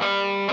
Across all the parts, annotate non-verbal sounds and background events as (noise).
Música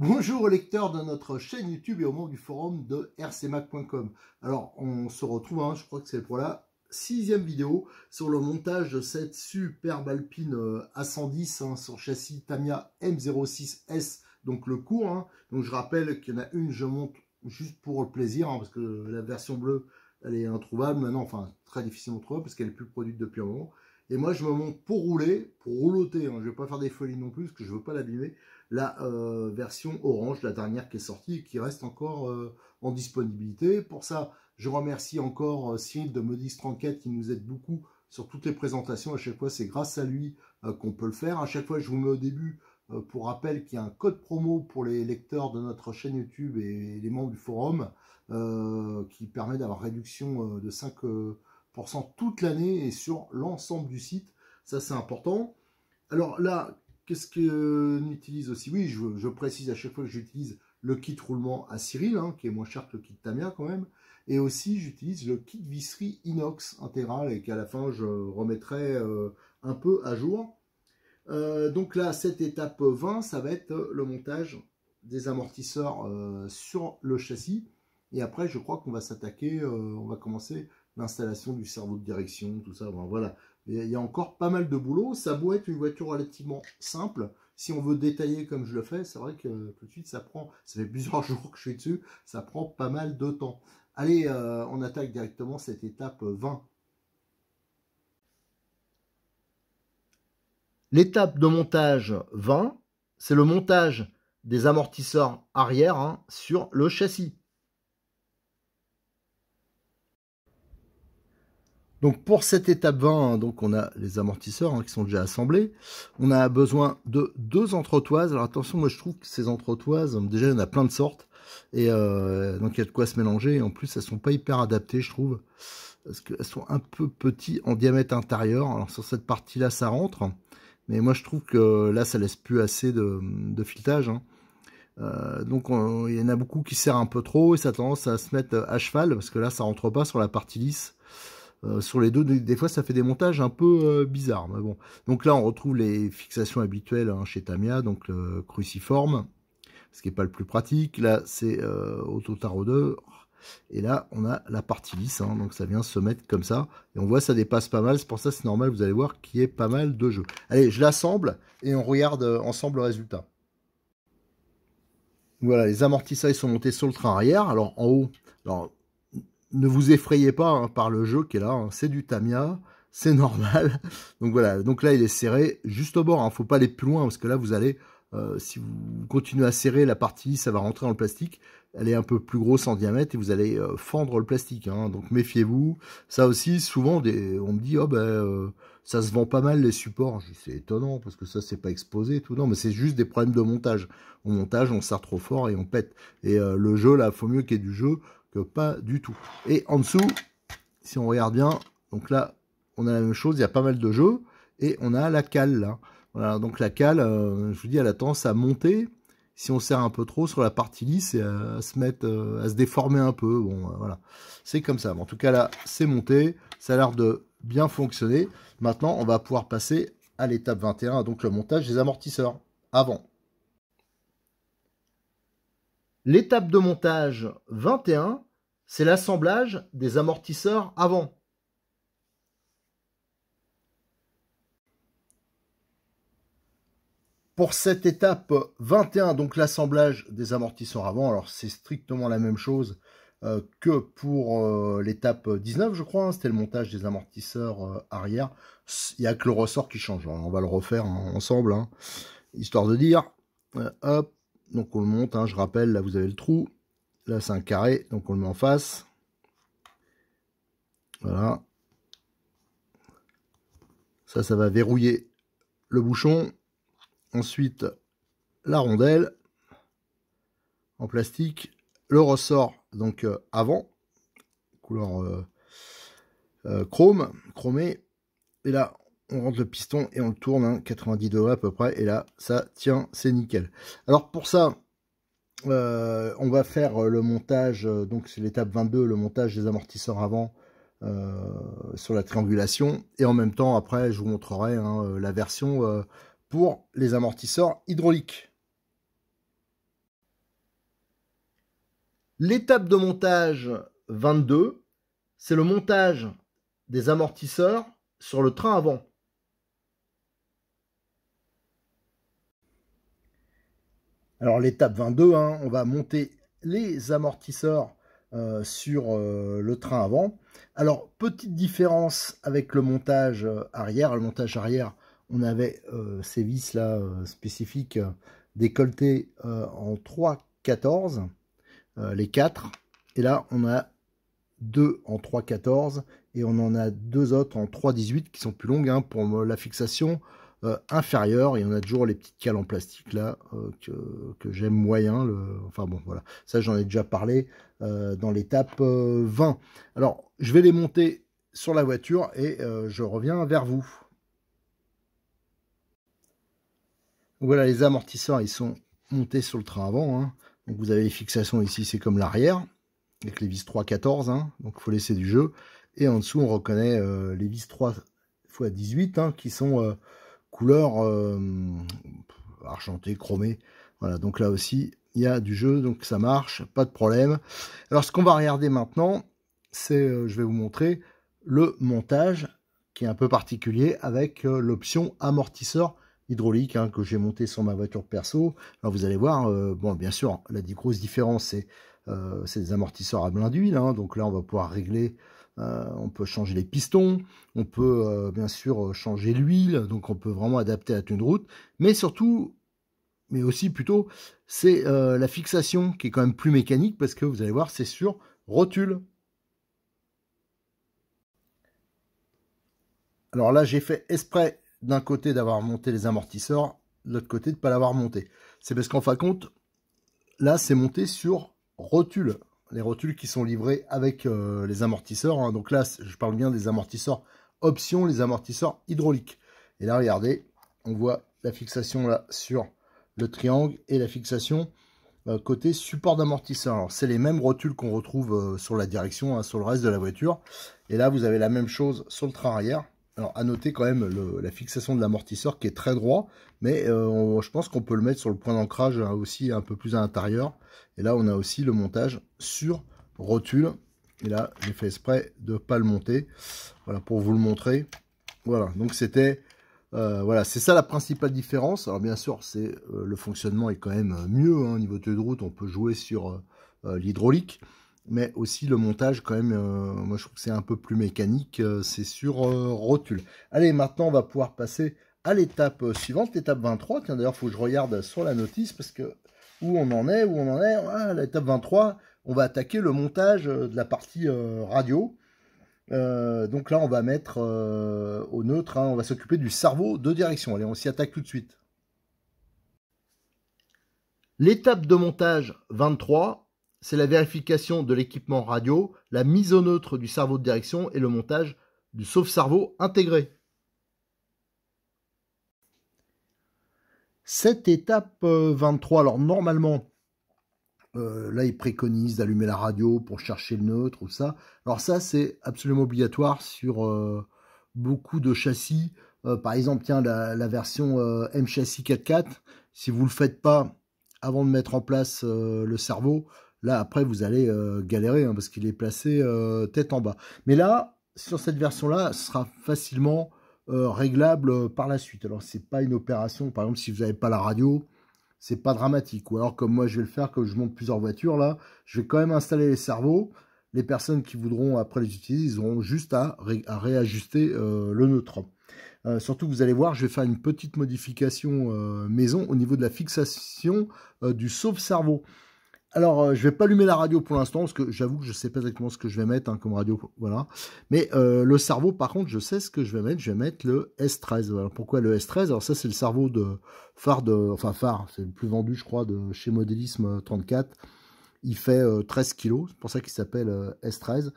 Bonjour aux lecteurs de notre chaîne YouTube et au monde du forum de rcmac.com. Alors, on se retrouve, hein, je crois que c'est pour la sixième vidéo sur le montage de cette superbe Alpine euh, A110 hein, sur châssis Tamia M06S, donc le court. Hein. Donc, je rappelle qu'il y en a une, je monte juste pour le plaisir, parce que la version bleue, elle est introuvable maintenant, enfin, très difficilement trouvable, parce qu'elle est plus produite depuis un moment. Et moi, je me monte pour rouler, pour rouloter. Je ne vais pas faire des folies non plus, parce que je ne veux pas l'abîmer la euh, version orange, la dernière qui est sortie et qui reste encore euh, en disponibilité. Pour ça, je remercie encore euh, Cyril de Modis34 qui nous aide beaucoup sur toutes les présentations. À chaque fois, c'est grâce à lui qu'on peut le faire. À chaque fois, je vous mets au début pour rappel qu'il y a un code promo pour les lecteurs de notre chaîne YouTube et les membres du forum qui permet d'avoir réduction de 5% toute l'année et sur l'ensemble du site. Ça, c'est important. Alors là, Qu'est-ce qu'on euh, utilise aussi Oui, je, précise à chaque fois que j'utilise le kit roulement à Cyril, hein, qui est moins cher que le kit Tamia quand même. Et aussi, j'utilise le kit visserie inox intégral et qu'à la fin, je remettrai euh, un peu à jour. Euh, donc là, cette étape 20, ça va être le montage des amortisseurs sur le châssis. Et après, je crois qu'on va s'attaquer, on va commencer l'installation du cerveau de direction, tout ça. voilà, il y a encore pas mal de boulot. Ça doit être une voiture relativement simple. Si on veut détailler comme je le fais, c'est vrai que tout de suite, ça prend, ça fait plusieurs (laughs) jours que je suis dessus, ça prend pas mal de temps. Allez, euh, on attaque directement cette étape 20. L'étape de montage 20, c'est le montage des amortisseurs arrière hein, sur le châssis. Donc pour cette étape 20, hein, donc on a les amortisseurs hein, qui sont déjà assemblés. On a besoin de deux entretoises. Alors attention, moi je trouve que ces entretoises, euh, déjà il y en a plein de sortes. Et euh, donc il y a de quoi se mélanger. en plus, elles sont pas hyper adaptées, je trouve. Parce qu'elles sont un peu petites en diamètre intérieur. Alors sur cette partie-là, ça rentre. Mais moi je trouve que là, ça laisse plus assez de, filetage. Hein. Euh, donc il y en a beaucoup qui serrent un peu trop et ça a tendance à se mettre à cheval parce que là ça rentre pas sur la partie lisse euh, sur les deux, des fois, ça fait des montages un peu euh, bizarres. Mais bon. Donc là, on retrouve les fixations habituelles hein, chez Tamia, donc cruciforme, ce qui n'est pas le plus pratique. Là, c'est euh, auto taraudeur Et là, on a la partie lisse, hein, donc ça vient se mettre comme ça. Et on voit, ça dépasse pas mal. C'est pour ça, c'est normal, vous allez voir qu'il y ait pas mal de jeux. Allez, je l'assemble et on regarde ensemble le résultat. Voilà, les amortisseurs, sont montés sur le train arrière. Alors, en haut, alors, ne vous effrayez pas hein, par le jeu qui est là, hein. c'est du Tamia, c'est normal. (laughs) Donc voilà, donc là il est serré juste au bord, il hein. ne faut pas aller plus loin parce que là vous allez, euh, si vous continuez à serrer la partie, ça va rentrer dans le plastique, elle est un peu plus grosse en diamètre et vous allez euh, fendre le plastique. Donc méfiez-vous. Ça aussi, souvent des... on me dit, oh ben euh, ça se vend pas mal les supports. C'est étonnant parce que ça c'est pas exposé tout. Non, mais c'est juste des problèmes de montage. Au montage, on serre trop fort et on pète. Et le jeu là, faut mieux qu'il y ait du jeu que pas du tout. Et en dessous, si on regarde bien, donc là, on a la même chose, il y a pas mal de jeux, et on a la cale là. Voilà, donc la cale, euh, je vous dis, elle a tendance à monter. Si on serre un peu trop sur la partie lisse et à, se mettre, euh, à se déformer un peu. Bon, euh, voilà. C'est comme ça. en tout cas, là, c'est monté. Ça a l'air de bien fonctionner. Maintenant, on va pouvoir passer à l'étape 21, donc le montage des amortisseurs. Avant. L'étape de montage 21, c'est l'assemblage des amortisseurs avant. Pour cette étape 21, donc l'assemblage des amortisseurs avant, alors c'est strictement la même chose euh, que pour euh, l'étape 19, je crois. Hein, c'était le montage des amortisseurs euh, arrière. Il n'y a que le ressort qui change. on va le refaire ensemble, hein, histoire de dire. hop, donc on le monte, hein, je rappelle, là vous avez le trou. Là c'est un carré, donc on le met en face. Voilà. Ça, ça va verrouiller le bouchon. Ensuite, la rondelle en plastique. Le ressort, donc euh, avant, couleur euh, euh, chrome, chromé. Et là, on rentre le piston et on le tourne, 90 hein, degrés à peu près, et là, ça tient, c'est nickel. Alors pour ça, euh, on va faire euh, le montage, euh, donc c'est l'étape 22, le montage des amortisseurs avant sur la triangulation, et en même temps, après, je vous montrerai hein, la version pour les amortisseurs hydrauliques. L'étape de montage 22, c'est le montage des amortisseurs sur le train avant. Alors l'étape 22, hein, on va monter les amortisseurs euh, sur euh, le train avant. Alors petite différence avec le montage euh, arrière. Le montage arrière, on avait ces vis là spécifiques décolletées en 3-14, les 4. Et là on a deux en 3-14 et on en a deux autres en 3-18 qui sont plus longues hein, pour la fixation euh, inférieur y en a toujours les petites cales en plastique là euh, que, j'aime moyen le... enfin bon voilà ça j'en ai déjà parlé euh, dans l'étape 20 euh, alors je vais les monter sur la voiture et je reviens vers vous voilà les amortisseurs ils sont montés sur le train avant hein. donc vous avez les fixations ici c'est comme l'arrière avec les vis 3-14 hein. donc il faut laisser du jeu et en dessous on reconnaît les vis 3 x 18 qui sont couleur euh, argentée, chromée. Voilà, donc là aussi, il y a du jeu, donc ça marche, pas de problème. Alors ce qu'on va regarder maintenant, c'est, euh, je vais vous montrer, le montage qui est un peu particulier avec euh, l'option amortisseur hydraulique hein, que j'ai monté sur ma voiture perso. Alors vous allez voir, bon bien sûr, la grosse différence c'est des amortisseurs à d'huile. d'huile hein, donc là on va pouvoir régler euh, on peut changer les pistons, on peut euh, bien sûr euh, changer l'huile, donc on peut vraiment adapter à une route. Mais surtout, mais aussi plutôt, c'est la fixation qui est quand même plus mécanique parce que vous allez voir, c'est sur rotule. Alors là, j'ai fait exprès d'un côté d'avoir monté les amortisseurs, de l'autre côté de ne pas l'avoir monté. C'est parce qu'en fin de compte, là, c'est monté sur rotule les rotules qui sont livrées avec euh, les amortisseurs. Hein. Donc là, je parle bien des amortisseurs options les amortisseurs hydrauliques. Et là, regardez, on voit la fixation là sur le triangle et la fixation euh, côté support d'amortisseur. Alors, c'est les mêmes rotules qu'on retrouve euh, sur la direction, hein, sur le reste de la voiture. Et là, vous avez la même chose sur le train arrière. Alors, à noter quand même la fixation de l'amortisseur qui est très droit, mais euh, je pense qu'on peut le mettre sur le point d'ancrage hein, aussi un peu plus à l'intérieur. Et là, on a aussi le montage sur rotule. Et là, j'ai fait exprès de ne pas le monter. Voilà, pour vous le montrer. Voilà, donc c'était... Euh, voilà, c'est ça la principale différence. Alors bien sûr, c'est euh, le fonctionnement est quand même mieux. Hein, au niveau de route, on peut jouer sur l'hydraulique mais aussi le montage quand même, euh, moi je trouve que c'est un peu plus mécanique, euh, c'est sur euh, rotule. Allez, maintenant on va pouvoir passer à l'étape suivante, l'étape 23. Tiens d'ailleurs, il faut que je regarde sur la notice parce que où on en est, où on en est. Ah, l'étape 23, on va attaquer le montage de la partie radio. donc là, on va mettre au neutre, hein, on va s'occuper du cerveau de direction. Allez, on s'y attaque tout de suite. L'étape de montage 23, c'est la vérification de l'équipement radio, la mise au neutre du cerveau de direction et le montage du sauve-cerveau intégré. Cette étape 23, euh, alors normalement, euh, là, il préconise d'allumer la radio pour chercher le neutre ou ça. Alors ça, c'est absolument obligatoire sur euh, beaucoup de châssis. par exemple, tiens, la, version M châssis 4 si vous ne le faites pas avant de mettre en place le cerveau, Là, après, vous allez euh, galérer hein, parce qu'il est placé euh, tête en bas. Mais là, sur cette version-là, ce sera facilement euh, réglable par la suite. Alors, n'est pas une opération. Par exemple, si vous n'avez pas la radio, c'est pas dramatique. Ou alors, comme moi, je vais le faire, que je monte plusieurs voitures, là, je vais quand même installer les cerveaux. Les personnes qui voudront après les utiliser, ils auront juste à, réajuster le neutre. surtout vous allez voir, je vais faire une petite modification maison au niveau de la fixation du sauve-cerveau. Alors, je euh, je vais pas allumer la radio pour l'instant parce que j'avoue que je ne sais pas exactement ce que je vais mettre hein, comme radio, voilà. Mais euh, le cerveau, par contre, je sais ce que je vais mettre. Je vais mettre le S13. Alors, pourquoi le S13 Alors ça, c'est le cerveau de phare de, enfin phare, c'est le plus vendu, je crois, de chez Modélisme 34. Euh, il fait 13 kilos, c'est pour ça qu'il s'appelle S13.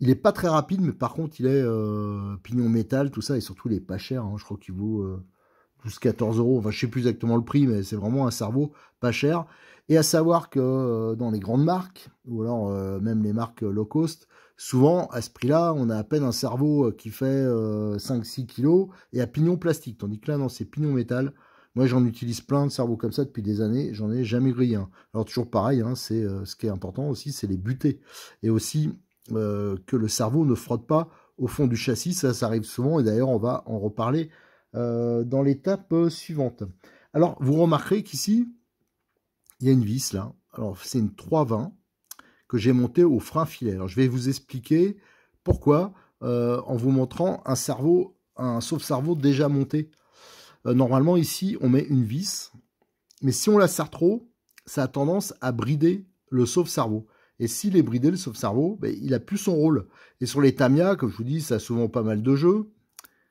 Il est pas très rapide, mais par contre, il est pignon métal, tout ça, et surtout, il est pas cher. Hein. je crois qu'il vaut 12-14 euros. Enfin, je sais plus exactement le prix, mais c'est vraiment un cerveau pas cher. Et à savoir que euh, dans les grandes marques, ou alors euh, même les marques euh, low cost, souvent à ce prix-là, on a à peine un cerveau qui fait 5-6 kilos et à pignon plastique. Tandis que là, dans c'est pignons métal. Moi, j'en utilise plein de cerveaux comme ça depuis des années, j'en ai jamais grillé un. Alors toujours pareil, hein, c'est ce qui est important aussi, c'est les buter. Et aussi que le cerveau ne frotte pas au fond du châssis, ça, ça arrive souvent, et d'ailleurs, on va en reparler dans l'étape suivante. Alors, vous remarquerez qu'ici, il y a une vis là. Alors, c'est une 320 que j'ai montée au frein filet. Alors, je vais vous expliquer pourquoi euh, en vous montrant un cerveau, un sauve-cerveau déjà monté. Euh, normalement, ici, on met une vis, mais si on la serre trop, ça a tendance à brider le sauve-cerveau. Et s'il est bridé, le sauve-cerveau, ben, il a plus son rôle. Et sur les Tamiya, comme je vous dis, ça a souvent pas mal de jeu.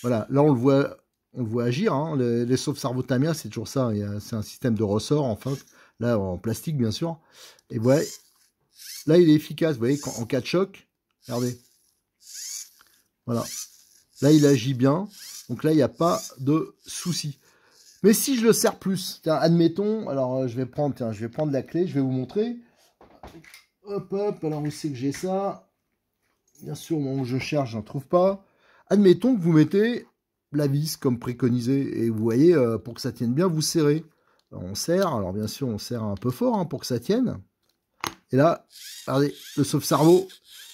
Voilà, là, on le voit on voit agir. Hein. Les, sauve cerveaux Tamiya, c'est toujours ça. Hein. C'est un système de ressort, en fait, là en plastique bien sûr. Et ouais, là il est efficace, vous voyez, en cas de choc, regardez. Voilà. Là il agit bien, donc là il n'y a pas de souci. Mais si je le serre plus, tiens, admettons, alors euh, je vais prendre, je vais prendre la clé, je vais vous montrer. Hop hop, alors où c'est que j'ai ça Bien sûr, au je où je cherche, trouve pas. Admettons que vous mettez la vis comme préconisé et vous voyez, euh, pour que ça tienne bien, vous serrez on serre, alors bien sûr, on serre un peu fort hein, pour que ça tienne. Et là, regardez, le sauve-cerveau,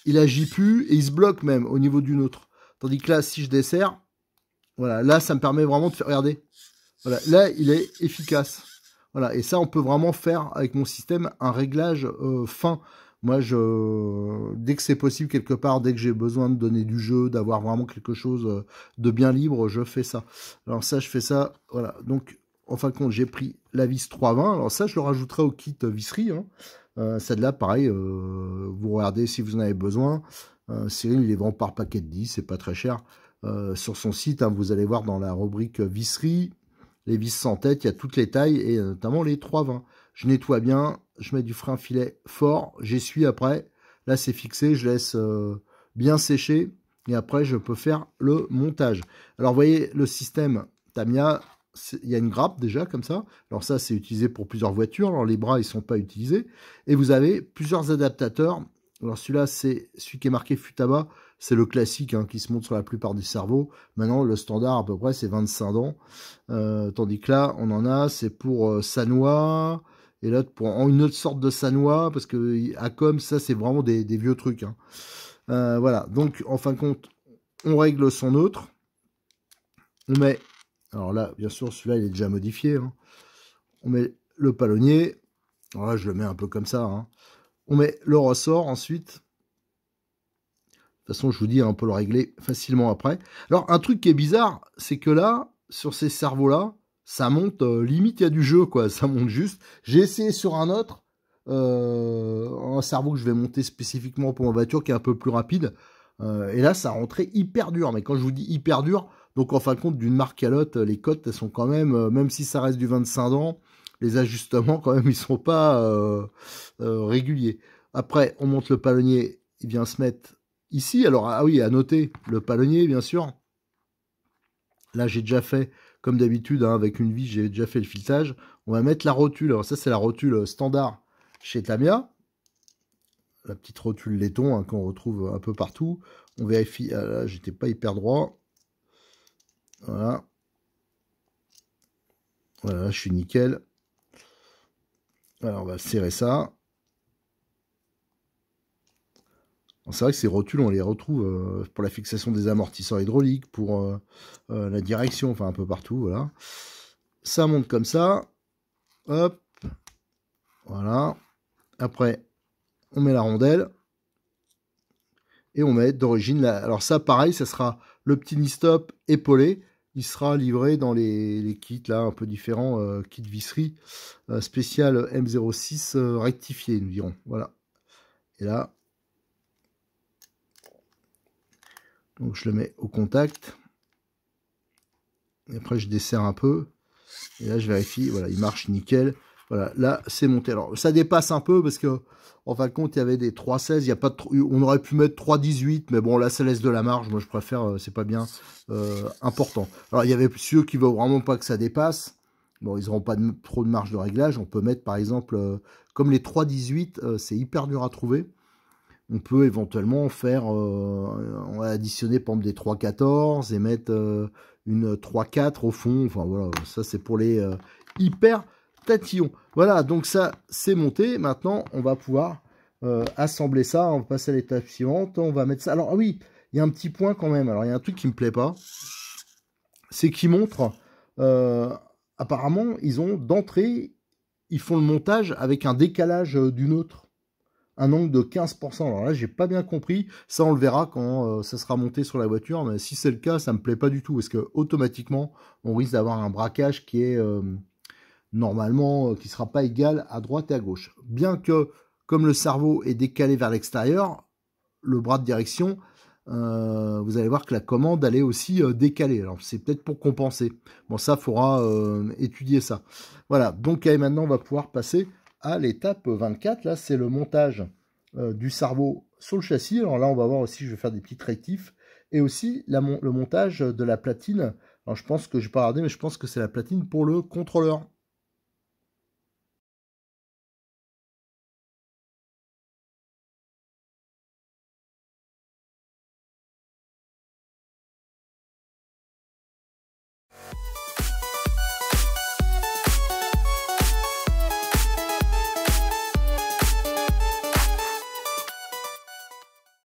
il agit plus et il se bloque même au niveau du nôtre. Tandis que là, si je desserre, voilà, là, ça me permet vraiment de faire, regardez, voilà, là, il est efficace. Voilà, et ça, on peut vraiment faire avec mon système un réglage euh, fin. Moi, je, dès que c'est possible quelque part, dès que j'ai besoin de donner du jeu, d'avoir vraiment quelque chose euh, de bien libre, je fais ça. Alors ça, je fais ça. Voilà. Donc en fin de compte, j'ai pris la vis 320. Alors ça, je le rajouterai au kit euh, visserie. Hein. Euh, celle-là, pareil, euh, vous regardez si vous en avez besoin. Cyril, il les vend par paquet de 10, c'est pas très cher. sur son site, hein, vous allez voir dans la rubrique visserie, les vis sans tête, il y a toutes les tailles et notamment les 320. Je nettoie bien, je mets du frein filet fort, j'essuie après. Là, c'est fixé, je laisse bien sécher et après, je peux faire le montage. Alors, vous voyez, le système Tamiya, il y a une grappe déjà comme ça. Alors ça, c'est utilisé pour plusieurs voitures. Alors les bras, ils sont pas utilisés. Et vous avez plusieurs adaptateurs. Alors celui-là, c'est celui qui est marqué Futaba. C'est le classique hein, qui se monte sur la plupart des cerveaux. Maintenant, le standard à peu près, c'est 25 dents. Euh, tandis que là, on en a, c'est pour euh, Et l'autre pour une autre sorte de Sanois, parce que comme ça, c'est vraiment des, vieux trucs. Hein. Euh, voilà, donc en fin de compte, on règle son autre. On met alors là, bien sûr, celui-là, il est déjà modifié. Hein. On met le palonnier. Alors là, je le mets un peu comme ça. Hein. On met le ressort ensuite. De toute façon, je vous dis, hein, on peut le régler facilement après. Alors, un truc qui est bizarre, c'est que là, sur ces cerveaux-là, ça monte euh, limite, il y a du jeu, quoi. (laughs) Ça monte juste. J'ai essayé sur un autre, euh, un cerveau que je vais monter spécifiquement pour ma voiture, qui est un peu plus rapide. Euh, et là, ça rentrait hyper dur. Mais quand je vous dis hyper dur, donc en fin de compte, d'une marque à l'autre, les cotes, elles sont quand même, euh, même si ça reste du 25 dents, les ajustements, quand même, (laughs) ils sont pas euh, euh, réguliers. Après, on monte le palonnier, il vient se mettre ici. Alors, ah oui, à noter, le palonnier, bien sûr. Là, j'ai déjà fait, comme d'habitude, hein, avec une vis, j'ai déjà fait le filetage. On va mettre la rotule. Alors ça, c'est la rotule standard chez Tamia. La petite rotule laiton hein, qu'on retrouve un peu partout. On vérifie. Ah, J'étais pas hyper droit. Voilà. Voilà, je suis nickel. Alors, on va serrer ça. C'est vrai que ces rotules, on les retrouve euh, pour la fixation des amortisseurs hydrauliques, pour euh, euh, la direction, enfin un peu partout, voilà. Ça monte comme ça. Hop. Voilà. Après, on met la rondelle. Et on met d'origine, la... alors ça pareil, ça sera le petit nistop épaulé il sera livré dans les, kits là un peu différents, euh, kit visserie euh, spécial M06 euh, rectifié, nous dirons. Voilà. Et là, donc je le mets au contact. Et après, je desserre un peu. Et là, je vérifie. Voilà, il marche nickel. Voilà, là, c'est monté. Alors, ça dépasse un peu parce que, en fin de compte, il y avait des 3,16. Il y a pas on aurait pu mettre 3,18, mais bon, là, ça laisse de la marge. Moi, je préfère, euh, c'est pas bien euh, important. Alors, il y avait ceux qui veulent vraiment pas que ça dépasse. Bon, ils n'auront pas trop de marge de réglage. On peut mettre, par exemple, euh, comme les 3,18, c'est hyper dur à trouver. On peut éventuellement faire, on va additionner, par exemple, des 3,14 et mettre une 3,4 au fond. Enfin, voilà, ça, c'est pour les hyper tatillons. Voilà, donc ça, c'est monté. Maintenant, on va pouvoir euh, assembler ça. On va passer à l'étape suivante. On va mettre ça. Alors, ah oui, il y a un petit point quand même. Alors, il y a un truc qui me plaît pas. C'est qu'ils montrent... Euh, apparemment, ils ont d'entrée... Ils font le montage avec un décalage euh, d'une autre un angle de 15%. Alors là, j'ai pas bien compris. Ça, on le verra quand ça sera monté sur la voiture. Mais si c'est le cas, ça me plaît pas du tout. Parce que automatiquement, on risque d'avoir un braquage qui est, normalement, euh, qui ne sera pas égal à droite et à gauche. Bien que, comme le cerveau est décalé vers l'extérieur, le bras de direction, euh, vous allez voir que la commande, allait aussi euh, décaler. Alors, c'est peut-être pour compenser. Bon, ça, faudra étudier ça. Voilà, donc allez, maintenant, on va pouvoir passer à l'étape 24. Là, c'est le montage du cerveau sur le châssis. Alors là, on va voir aussi, je vais faire des petits rectifs. Et aussi le montage de la platine. Alors, je pense que je vais pas regardé mais je pense que c'est la platine pour le contrôleur.